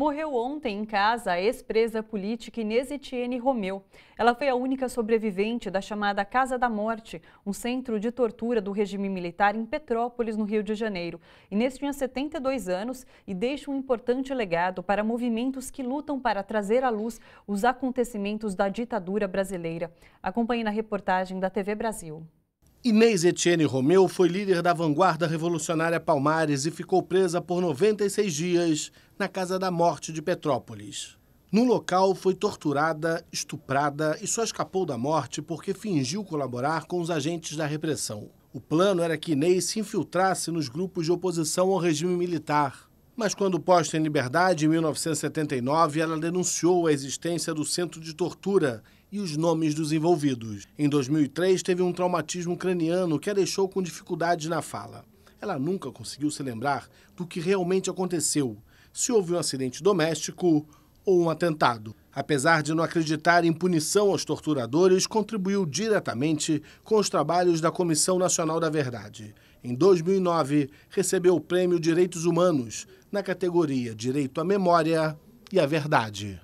Morreu ontem em casa a ex-presa política Inês Etienne Romeu. Ela foi a única sobrevivente da chamada Casa da Morte, um centro de tortura do regime militar em Petrópolis, no Rio de Janeiro. Inês tinha 72 anos e deixa um importante legado para movimentos que lutam para trazer à luz os acontecimentos da ditadura brasileira. Acompanhe na reportagem da TV Brasil. Inês Etienne Romeu foi líder da vanguarda revolucionária Palmares e ficou presa por 96 dias na Casa da Morte de Petrópolis. No local, foi torturada, estuprada e só escapou da morte porque fingiu colaborar com os agentes da repressão. O plano era que Inês se infiltrasse nos grupos de oposição ao regime militar. Mas quando posta em liberdade, em 1979, ela denunciou a existência do centro de tortura e os nomes dos envolvidos. Em 2003, teve um traumatismo craniano que a deixou com dificuldades na fala. Ela nunca conseguiu se lembrar do que realmente aconteceu, se houve um acidente doméstico ou um atentado. Apesar de não acreditar em punição aos torturadores, contribuiu diretamente com os trabalhos da Comissão Nacional da Verdade. Em 2009, recebeu o Prêmio Direitos Humanos na categoria Direito à Memória e à Verdade.